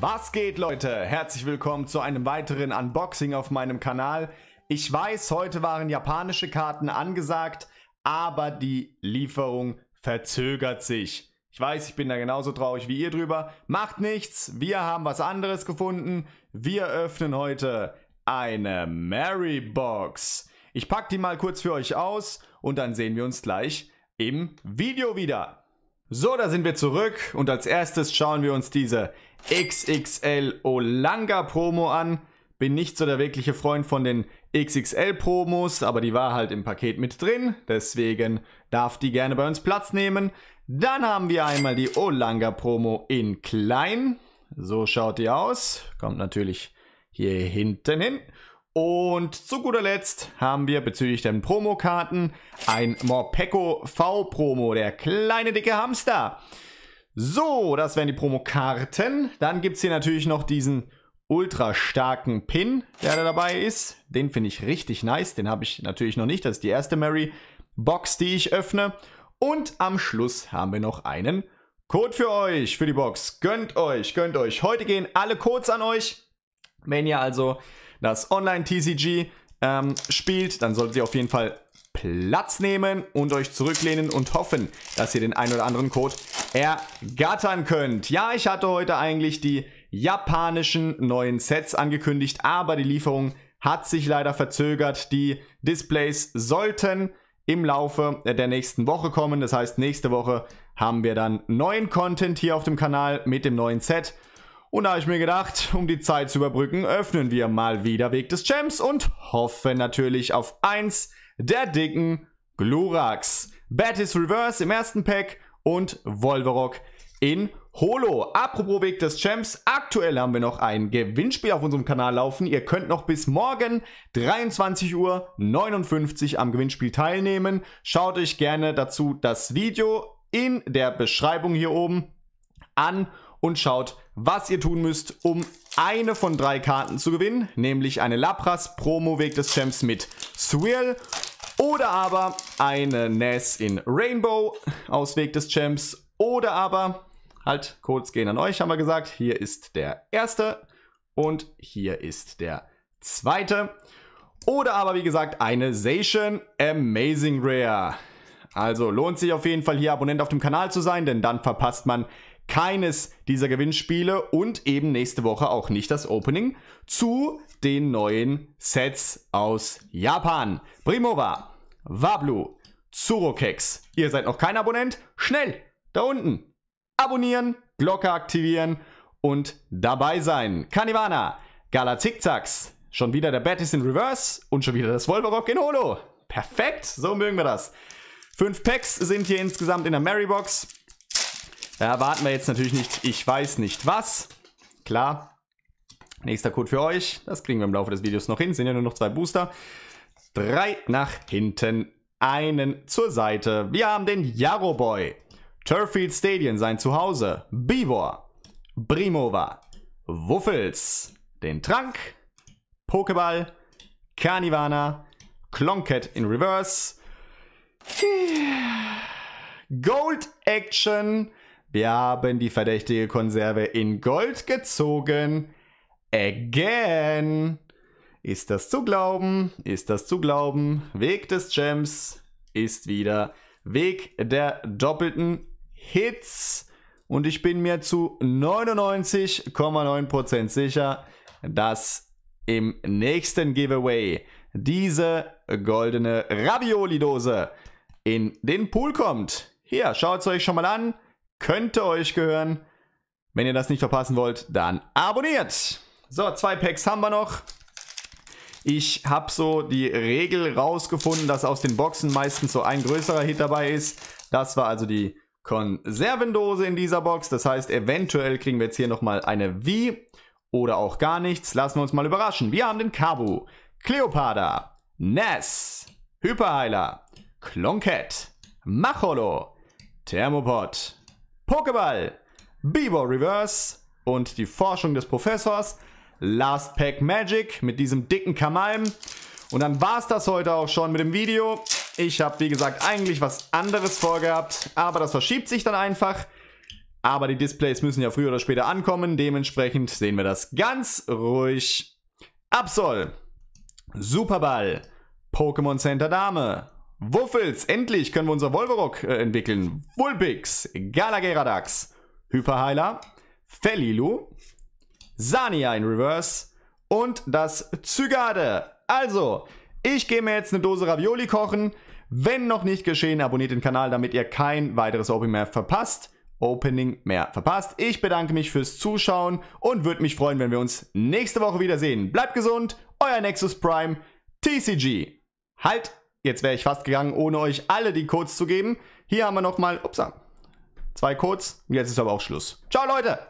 Was geht Leute? Herzlich willkommen zu einem weiteren Unboxing auf meinem Kanal. Ich weiß, heute waren japanische Karten angesagt, aber die Lieferung verzögert sich. Ich weiß, ich bin da genauso traurig wie ihr drüber. Macht nichts, wir haben was anderes gefunden. Wir öffnen heute eine Mary Box. Ich packe die mal kurz für euch aus und dann sehen wir uns gleich im Video wieder. So, da sind wir zurück und als erstes schauen wir uns diese XXL Olanga Promo an. Bin nicht so der wirkliche Freund von den XXL Promos, aber die war halt im Paket mit drin, deswegen darf die gerne bei uns Platz nehmen. Dann haben wir einmal die Olanga Promo in klein. So schaut die aus. Kommt natürlich hier hinten hin. Und zu guter Letzt haben wir bezüglich den Promokarten ein Morpeko V-Promo, der kleine dicke Hamster. So, das wären die Promokarten. Dann gibt es hier natürlich noch diesen ultra starken Pin, der da dabei ist. Den finde ich richtig nice. Den habe ich natürlich noch nicht. Das ist die erste Mary Box, die ich öffne. Und am Schluss haben wir noch einen Code für euch, für die Box. Gönnt euch, gönnt euch. Heute gehen alle Codes an euch. Wenn ihr also das Online-TCG ähm, spielt, dann solltet ihr auf jeden Fall Platz nehmen und euch zurücklehnen und hoffen, dass ihr den einen oder anderen Code ergattern könnt. Ja, ich hatte heute eigentlich die japanischen neuen Sets angekündigt, aber die Lieferung hat sich leider verzögert. Die Displays sollten im Laufe der nächsten Woche kommen. Das heißt, nächste Woche haben wir dann neuen Content hier auf dem Kanal mit dem neuen Set. Und da habe ich mir gedacht, um die Zeit zu überbrücken, öffnen wir mal wieder Weg des Champs und hoffen natürlich auf eins der dicken Gluraks. Bat is Reverse im ersten Pack, und Wolverock in Holo. Apropos Weg des Champs, aktuell haben wir noch ein Gewinnspiel auf unserem Kanal laufen. Ihr könnt noch bis morgen 23.59 Uhr am Gewinnspiel teilnehmen. Schaut euch gerne dazu das Video in der Beschreibung hier oben an und schaut, was ihr tun müsst, um eine von drei Karten zu gewinnen, nämlich eine Lapras Promo Weg des Champs mit Swirl oder aber eine Ness in Rainbow, Ausweg des Champs. Oder aber, halt, kurz gehen an euch, haben wir gesagt. Hier ist der erste und hier ist der zweite. Oder aber, wie gesagt, eine Sation Amazing Rare. Also lohnt sich auf jeden Fall hier Abonnent auf dem Kanal zu sein, denn dann verpasst man keines dieser Gewinnspiele und eben nächste Woche auch nicht das Opening zu den neuen Sets aus Japan. Primova, Wablu, Zurokex. Ihr seid noch kein Abonnent? Schnell, da unten. Abonnieren, Glocke aktivieren und dabei sein. Kanivana, Gala Zickzacks, schon wieder der Bat ist in Reverse und schon wieder das Wolverock in Holo. Perfekt, so mögen wir das. Fünf Packs sind hier insgesamt in der Marybox. Da erwarten wir jetzt natürlich nicht, ich weiß nicht was. Klar. Nächster Code für euch. Das kriegen wir im Laufe des Videos noch hin. Sind ja nur noch zwei Booster. Drei nach hinten, einen zur Seite. Wir haben den Jarroboy. Turfield Stadion, sein Zuhause. Bivor. Brimova. Wuffels. Den Trank. Pokéball. Carnivana. Klonket in Reverse. Gold Action. Wir haben die verdächtige Konserve in Gold gezogen. Again. Ist das zu glauben? Ist das zu glauben? Weg des Gems ist wieder Weg der doppelten Hits. Und ich bin mir zu 99,9% sicher, dass im nächsten Giveaway diese goldene Ravioli-Dose in den Pool kommt. Hier, schaut es euch schon mal an könnte euch gehören. Wenn ihr das nicht verpassen wollt, dann abonniert. So, zwei Packs haben wir noch. Ich habe so die Regel rausgefunden, dass aus den Boxen meistens so ein größerer Hit dabei ist. Das war also die Konservendose in dieser Box. Das heißt, eventuell kriegen wir jetzt hier nochmal eine Wie oder auch gar nichts. Lassen wir uns mal überraschen. Wir haben den Kabu, Cleopada, Ness, Hyperheiler, Klonket, Macholo, Thermopod, Pokéball, Bieber Reverse und die Forschung des Professors, Last Pack Magic mit diesem dicken Kamalm. Und dann war's das heute auch schon mit dem Video. Ich habe, wie gesagt, eigentlich was anderes vorgehabt, aber das verschiebt sich dann einfach. Aber die Displays müssen ja früher oder später ankommen, dementsprechend sehen wir das ganz ruhig. Absol, Superball, Pokémon Center Dame, Wuffels, endlich können wir unser Wolverock äh, entwickeln. Wulpix, Galageradax, Hyperheiler, Felilu, Sania in Reverse und das Zygarde. Also, ich gehe mir jetzt eine Dose Ravioli kochen. Wenn noch nicht geschehen, abonniert den Kanal, damit ihr kein weiteres Opening mehr verpasst. Opening mehr verpasst. Ich bedanke mich fürs Zuschauen und würde mich freuen, wenn wir uns nächste Woche wiedersehen. Bleibt gesund, euer Nexus Prime, TCG. Halt! Jetzt wäre ich fast gegangen, ohne euch alle die Codes zu geben. Hier haben wir nochmal, upsa, zwei Codes. Jetzt ist aber auch Schluss. Ciao, Leute!